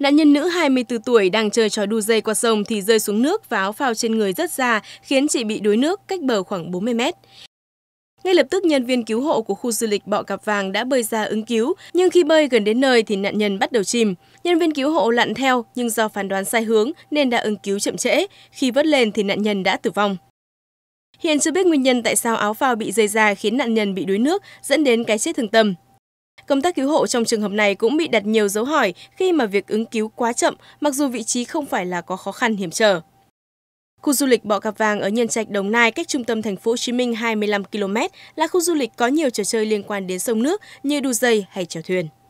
Nạn nhân nữ 24 tuổi đang chơi trò đu dây qua sông thì rơi xuống nước và áo phao trên người rất già, khiến chị bị đuối nước cách bờ khoảng 40 mét. Ngay lập tức nhân viên cứu hộ của khu du lịch Bọ Cạp Vàng đã bơi ra ứng cứu, nhưng khi bơi gần đến nơi thì nạn nhân bắt đầu chìm. Nhân viên cứu hộ lặn theo nhưng do phán đoán sai hướng nên đã ứng cứu chậm trễ, khi vớt lên thì nạn nhân đã tử vong. Hiện chưa biết nguyên nhân tại sao áo phao bị rơi ra khiến nạn nhân bị đuối nước dẫn đến cái chết thương tâm. Công tác cứu hộ trong trường hợp này cũng bị đặt nhiều dấu hỏi khi mà việc ứng cứu quá chậm, mặc dù vị trí không phải là có khó khăn hiểm trở. Khu du lịch Bọ Cạp Vàng ở Nhân Trạch, Đồng Nai cách trung tâm thành phố Hồ Chí Minh 25 km là khu du lịch có nhiều trò chơi liên quan đến sông nước như đu dây hay chèo thuyền.